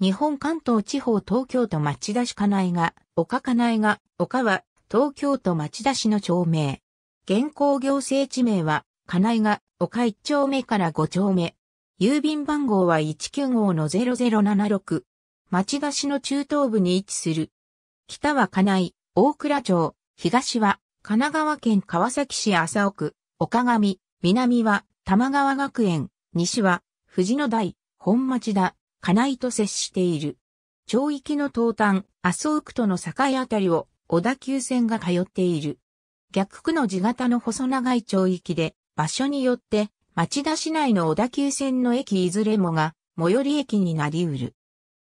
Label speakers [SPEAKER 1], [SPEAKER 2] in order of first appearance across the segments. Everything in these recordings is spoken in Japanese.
[SPEAKER 1] 日本関東地方東京都町田市金井が、岡金井が、岡は、東京都町田市の町名。現行行政地名は、金井が、岡1丁目から5丁目。郵便番号は195-0076。町田市の中東部に位置する。北は金井、大倉町、東は、神奈川県川崎市麻生区、岡上、南は、玉川学園、西は、藤野台、本町田、金井と接している。町域の東端、麻生区との境あたりを小田急線が通っている。逆区の地形の細長い町域で、場所によって町田市内の小田急線の駅いずれもが最寄り駅になりうる。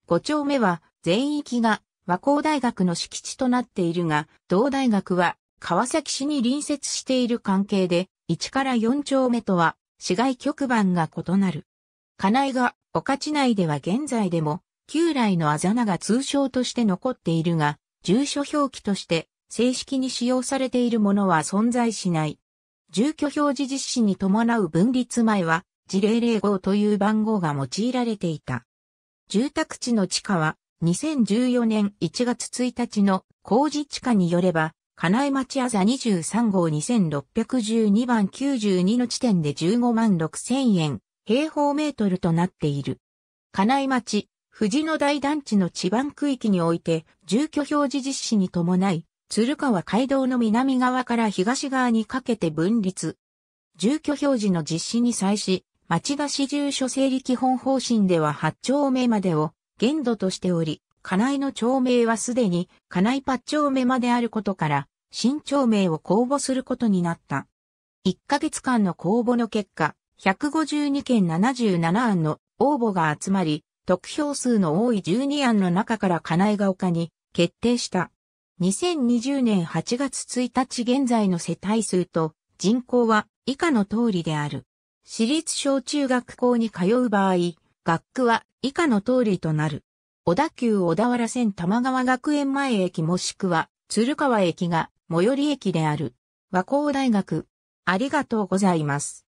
[SPEAKER 1] 5丁目は全域が和光大学の敷地となっているが、同大学は川崎市に隣接している関係で、1から4丁目とは市外局番が異なる。金井が、岡地内では現在でも、旧来のあざなが通称として残っているが、住所表記として正式に使用されているものは存在しない。住居表示実施に伴う分立前は、事例例号という番号が用いられていた。住宅地の地価は、2014年1月1日の工事地価によれば、金井町あざ23号2612番92の地点で15万6000円、平方メートルとなっている。金井町、藤野台団地の地盤区域において、住居表示実施に伴い、鶴川街道の南側から東側にかけて分立。住居表示の実施に際し、町田市住所整理基本方針では8丁目までを限度としており、金井の町名はすでに金井八丁目まであることから、新町名を公募することになった。1ヶ月間の公募の結果、152件77案の応募が集まり、得票数の多い12案の中から金井が丘に決定した。2020年8月1日現在の世帯数と人口は以下の通りである。私立小中学校に通う場合、学区は以下の通りとなる。小田急小田原線玉川学園前駅もしくは鶴川駅が最寄り駅である。和光大学。ありがとうございます。